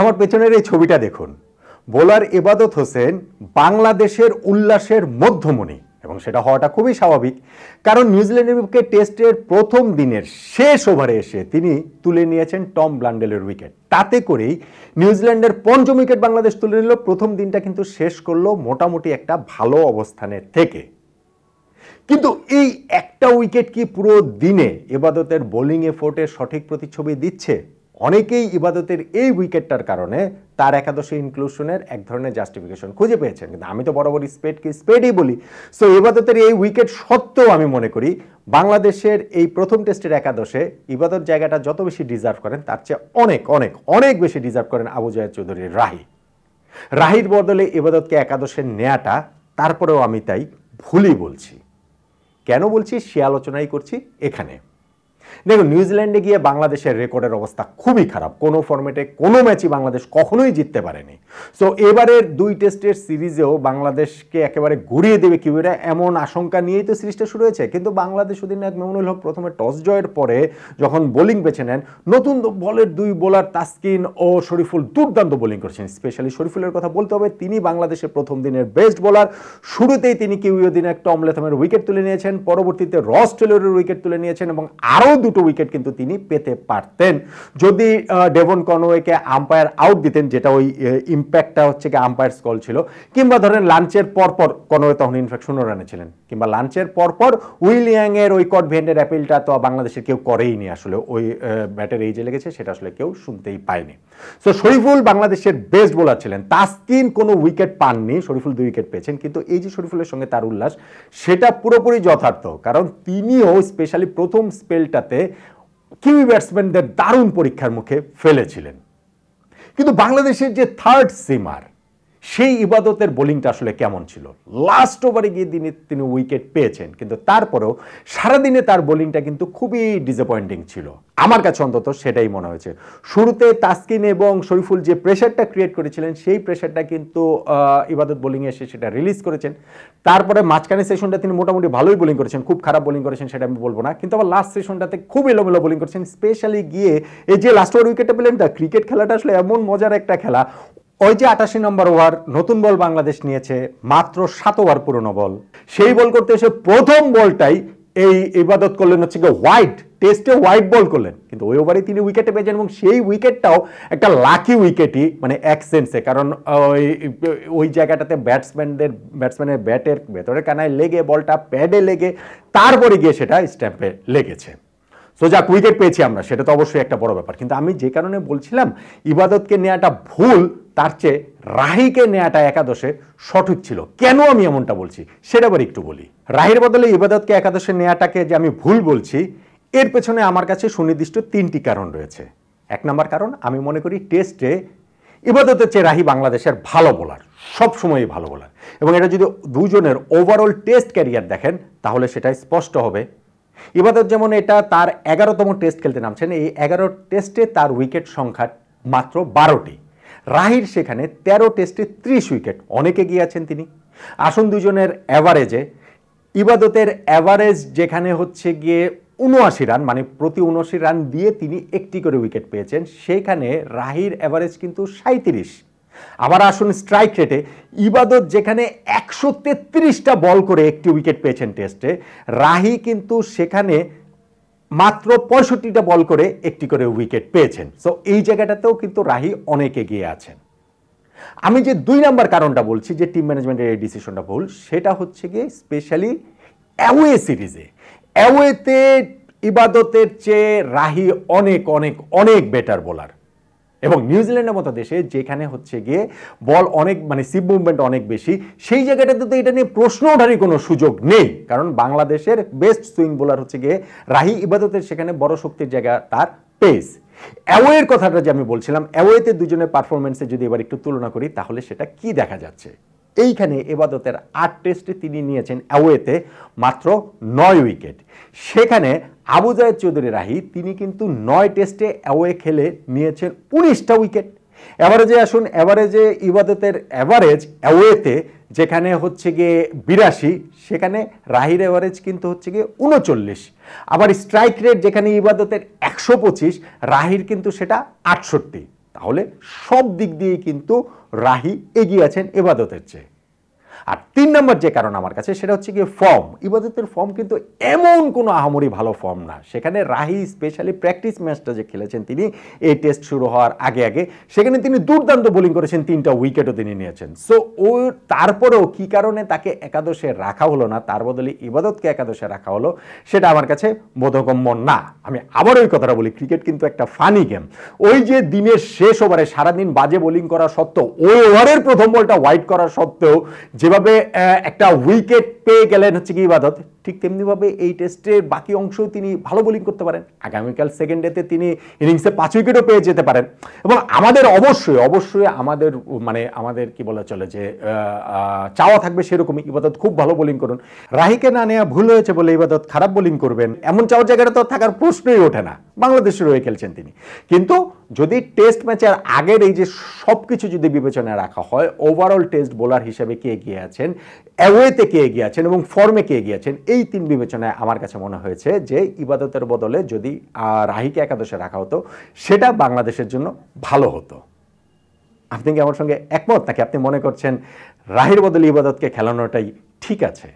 আমার পেছনের এই ছবিটা দেখুন বোলার এবাদত হোসেন বাংলাদেশের উল্লাসের মধ্যমণি এবং সেটা হওয়াটা খুবই স্বাভাবিক কারণ নিউজিল্যান্ডের বিপক্ষে টেস্টের প্রথম দিনের শেষ ওভারে এসে তিনি তুলে নিয়েছেন টম ব্লান্ডেলের উইকেট তাতে করেই নিউজিল্যান্ডের পঞ্চম উইকেট বাংলাদেশ তুলে নিল প্রথম দিনটা কিন্তু শেষ করলো মোটামুটি একটা ভালো অবস্থানে থেকে কিন্তু এই একটা উইকেট কি পুরো দিনে এবাদতের বোলিং এফোর্টের সঠিক প্রতিচ্ছবি দিচ্ছে অনেকেই ইবাদতের এই উইকেটটার কারণে তার একাদশী ইনক্লুশনের এক ধরনের জাস্টিফিকেশন খুঁজে পেয়েছেন কিন্তু আমি তো বরাবরই স্পেডকে স্পেডই বলি সো ইবাদতের এই উইকেট সত্ত্বেও আমি মনে করি বাংলাদেশের এই প্রথম টেস্টের একাদশে ইবাদত জায়গাটা যত বেশি ডিজার্ভ করেন তার চেয়ে অনেক অনেক অনেক বেশি ডিজার্ভ করেন আবু জয়া চৌধুরীর রাহি রাহির বদলে ইবাদতকে একাদশে নেয়াটা তারপরেও আমি তাই ভুলই বলছি কেন বলছি সে আলোচনাই করছি এখানে দেখো নিউজিল্যান্ডে গিয়ে বাংলাদেশের রেকর্ডের অবস্থা খুবই খারাপ কোনো ফর্মেটে কোনো ম্যাচই বাংলাদেশ কখনোই জিততে পারেনি সো এবারের দুই টেস্টের সিরিজেও বাংলাদেশকে একেবারে ঘুরিয়ে দেবে কিউরা এমন আশঙ্কা নিয়েই তো সিরিজটা শুরু হয়েছে কিন্তু বাংলাদেশ অধিনায়ক মেমনুল হক প্রথমে টস জয়ের পরে যখন বোলিং বেছে নেন নতুন বলের দুই বোলার তাস্কিন ও শরীফুল দুর্দান্ত বোলিং করেছেন স্পেশালি শরীফুলের কথা বলতে হবে তিনি বাংলাদেশের প্রথম দিনের বেস্ট বোলার শুরুতেই তিনি কিউই অধিনায়ক টম লেথমের উইকেট তুলে নিয়েছেন পরবর্তীতে রস টেলরের উইকেট তুলে নিয়েছেন এবং আরও দুটো উইকেট কিন্তু তিনি পেতে পারতেন যদি ডেভন কনওয়েকে আম্পায়ার আউট দিতেন যেটা ওই ইম্প্যাক্টটা হচ্ছে কি আম্পায়ার স্কল ছিল কিংবা ধরেন লাঞ্চের পরপর কনওয়ে তখন ইনফেকশন রানে ছিলেন কিংবা লাঞ্চের পরপর উইলিয়াংয়ের ওই কট ভেন্ডের অ্যাপিলটা তো বাংলাদেশের কেউ করেই নি আসলে ওই ব্যাটের এই যে লেগেছে সেটা আসলে কেউ শুনতেই পায়নি সো শরীফুল বাংলাদেশের বেস্ট বোলার ছিলেন তাসকিন কোনো উইকেট পাননি শরীফুল দুই উইকেট পেয়েছেন কিন্তু এই যে শরীফুলের সঙ্গে তার উল্লাস সেটা পুরোপুরি যথার্থ কারণ তিনিও স্পেশালি প্রথম স্পেলটা জায়গাতে কিউই ব্যাটসম্যানদের দারুণ পরীক্ষার মুখে ফেলেছিলেন কিন্তু বাংলাদেশের যে থার্ড সিমার সেই ইবাদতের বোলিংটা আসলে কেমন ছিল লাস্ট ওভারে গিয়ে দিনে তিনি উইকেট পেয়েছেন কিন্তু তারপরেও সারাদিনে তার বোলিংটা কিন্তু খুবই ডিসঅ্যাপয়েন্টিং ছিল আমার কাছে অন্তত সেটাই মনে হয়েছে শুরুতে তাসকিন এবং শরীফুল যে প্রেশারটা ক্রিয়েট করেছিলেন সেই প্রেশারটা কিন্তু ইবাদত বোলিংয়ে এসে সেটা রিলিজ করেছেন তারপরে মাঝখানে সেশনটা তিনি মোটামুটি ভালোই বোলিং করেছেন খুব খারাপ বোলিং করেছেন সেটা আমি বলবো না কিন্তু আবার লাস্ট সেশনটাতে খুব এলোমেলো বোলিং করেছেন স্পেশালি গিয়ে এই যে লাস্ট ওভার উইকেটটা পেলেন তা ক্রিকেট খেলাটা আসলে এমন মজার একটা খেলা ওই যে আটাশি নম্বর ওভার নতুন বল বাংলাদেশ নিয়েছে মাত্র সাত ওভার পুরনো বল সেই বল করতে এসে প্রথম বলটাই এই ইবাদত করলেন হচ্ছে গিয়ে হোয়াইট টেস্টে হোয়াইট বল করলেন কিন্তু ওই ওভারে তিনি উইকেটে পেয়েছেন এবং সেই উইকেটটাও একটা লাকি উইকেটই মানে এক সেন্সে কারণ ওই ওই জায়গাটাতে ব্যাটসম্যানদের ব্যাটসম্যানের ব্যাটের ভেতরে কানায় লেগে বলটা প্যাডে লেগে তারপরে গিয়ে সেটা স্ট্যাম্পে লেগেছে সো যাক উইকেট পেয়েছি আমরা সেটা তো অবশ্যই একটা বড় ব্যাপার কিন্তু আমি যে কারণে বলছিলাম ইবাদতকে নেওয়াটা ভুল তার চেয়ে রাহিকে নেয়াটা একাদশে সঠিক ছিল কেন আমি এমনটা বলছি সেটা আবার একটু বলি রাহির বদলে ইবাদতকে একাদশে নেয়াটাকে যে আমি ভুল বলছি এর পেছনে আমার কাছে সুনির্দিষ্ট তিনটি কারণ রয়েছে এক নম্বর কারণ আমি মনে করি টেস্টে ইবাদতের চেয়ে রাহি বাংলাদেশের ভালো বোলার সবসময়ই ভালো বোলার এবং এটা যদি দুজনের ওভারঅল টেস্ট ক্যারিয়ার দেখেন তাহলে সেটা স্পষ্ট হবে ইবাদত যেমন এটা তার এগারোতম টেস্ট খেলতে নামছেন এই এগারো টেস্টে তার উইকেট সংখ্যা মাত্র বারোটি রাহির সেখানে ১৩ টেস্টে ত্রিশ উইকেট অনেকে গিয়েছেন তিনি আসন দুজনের অ্যাভারেজে ইবাদতের অ্যাভারেজ যেখানে হচ্ছে গিয়ে উনআশি রান মানে প্রতি উনআশি রান দিয়ে তিনি একটি করে উইকেট পেয়েছেন সেখানে রাহির অ্যাভারেজ কিন্তু সাঁত্রিশ আবার আসুন স্ট্রাইক রেটে ইবাদত যেখানে একশো তেত্রিশটা বল করে একটি উইকেট পেয়েছেন টেস্টে রাহি কিন্তু সেখানে মাত্র পঁয়ষট্টিটা বল করে একটি করে উইকেট পেয়েছেন সো এই জায়গাটাতেও কিন্তু রাহি অনেক এগিয়ে আছেন আমি যে দুই নাম্বার কারণটা বলছি যে টিম ম্যানেজমেন্টের এই ডিসিশনটা ভুল সেটা হচ্ছে গিয়ে স্পেশালি অ্যাওয়ে সিরিজে অ্যাওয়েতে ইবাদতের চেয়ে রাহি অনেক অনেক অনেক বেটার বোলার এবং নিউজিল্যান্ডের মতো দেশে যেখানে হচ্ছে গিয়ে বল অনেক মানে সিপ মুভমেন্ট অনেক বেশি সেই জায়গাটাতে তো এটা নিয়ে প্রশ্ন ওঠারই কোনো সুযোগ নেই কারণ বাংলাদেশের বেস্ট সুইং বোলার হচ্ছে গিয়ে রাহি ইবাদতের সেখানে বড় শক্তির জায়গা তার পেস অ্যাওয়ের কথাটা যে আমি বলছিলাম অ্যাওয়েতে দুজনের পারফরমেন্সে যদি এবার একটু তুলনা করি তাহলে সেটা কি দেখা যাচ্ছে এইখানে এবাদতের আট টেস্টে তিনি নিয়েছেন অ্যাওয়েতে মাত্র নয় উইকেট সেখানে আবু জায়দ চৌধুরী রাহি তিনি কিন্তু নয় টেস্টে অ্যাওয়ে খেলে নিয়েছেন উনিশটা উইকেট অ্যাভারেজে আসুন অ্যাভারেজে ইবাদতের অ্যাভারেজ অ্যাওয়েতে যেখানে হচ্ছে গিয়ে বিরাশি সেখানে রাহির অ্যাভারেজ কিন্তু হচ্ছে গিয়ে উনচল্লিশ আবার স্ট্রাইক রেট যেখানে ইবাদতের একশো পঁচিশ রাহির কিন্তু সেটা আটষট্টি তাহলে সব দিক দিয়ে কিন্তু রাহি এগিয়ে আছেন এবাদতের চেয়ে আর তিন নম্বর যে কারণ আমার কাছে সেটা হচ্ছে গিয়ে ফর্ম ইবাদতের ফর্ম কিন্তু এমন কোনো আহামরি ভালো ফর্ম না সেখানে রাহি স্পেশালি প্র্যাকটিস ম্যাচটা যে খেলেছেন তিনি এই টেস্ট শুরু হওয়ার আগে আগে সেখানে তিনি দুর্দান্ত বোলিং করেছেন তিনটা উইকেটও তিনি নিয়েছেন সো ও তারপরেও কি কারণে তাকে একাদশে রাখা হলো না তার বদলে ইবাদতকে একাদশে রাখা হলো সেটা আমার কাছে বোধগম্য না আমি আবার ওই কথাটা বলি ক্রিকেট কিন্তু একটা ফানি গেম ওই যে দিনের শেষ ওভারে সারাদিন বাজে বোলিং করা সত্ত্বেও ওই ওভারের প্রথম বলটা হোয়াইট করা সত্ত্বেও যে যেভাবে একটা উইকেট পেয়ে গেলেন হচ্ছে কি ইবাদত ঠিক তেমনিভাবে এই টেস্টের বাকি অংশও তিনি ভালো বোলিং করতে পারেন আগামীকাল সেকেন্ড ডেতে তিনি ইনিংসে পাঁচ উইকেটও পেয়ে যেতে পারেন এবং আমাদের অবশ্যই অবশ্যই আমাদের মানে আমাদের কি বলা চলে যে চাওয়া থাকবে সেরকমই ইবাদত খুব ভালো বোলিং করুন রাহিকে না নেওয়া ভুল হয়েছে বলে ইবাদত খারাপ বোলিং করবেন এমন চাওয়ার জায়গাটা তো থাকার প্রশ্নই ওঠে না বাংলাদেশের হয়ে খেলছেন তিনি কিন্তু যদি টেস্ট ম্যাচের আগের এই যে সব কিছু যদি বিবেচনায় রাখা হয় ওভারঅল টেস্ট বোলার হিসেবে কে এগিয়ে আছেন অ্যাওয়েতে কে এগিয়ে আছেন এবং ফর্মে কে এগিয়ে আছেন এই তিন বিবেচনায় আমার কাছে মনে হয়েছে যে ইবাদতের বদলে যদি রাহিকে একাদশে রাখা হতো সেটা বাংলাদেশের জন্য ভালো হতো আপনি কি আমার সঙ্গে একমত নাকি আপনি মনে করছেন রাহির বদলে ইবাদতকে খেলানোটাই ঠিক আছে